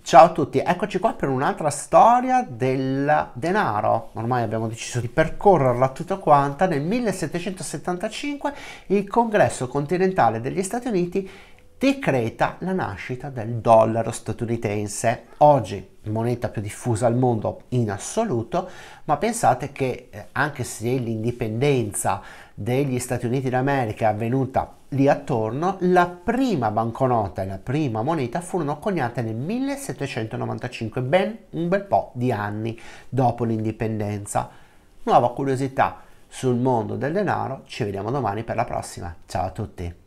Ciao a tutti, eccoci qua per un'altra storia del denaro. Ormai abbiamo deciso di percorrerla tutta quanta. Nel 1775 il Congresso continentale degli Stati Uniti decreta la nascita del dollaro statunitense, oggi moneta più diffusa al mondo in assoluto, ma pensate che eh, anche se l'indipendenza degli Stati Uniti d'America è avvenuta lì attorno, la prima banconota e la prima moneta furono coniate nel 1795, ben un bel po' di anni dopo l'indipendenza. Nuova curiosità sul mondo del denaro, ci vediamo domani per la prossima. Ciao a tutti!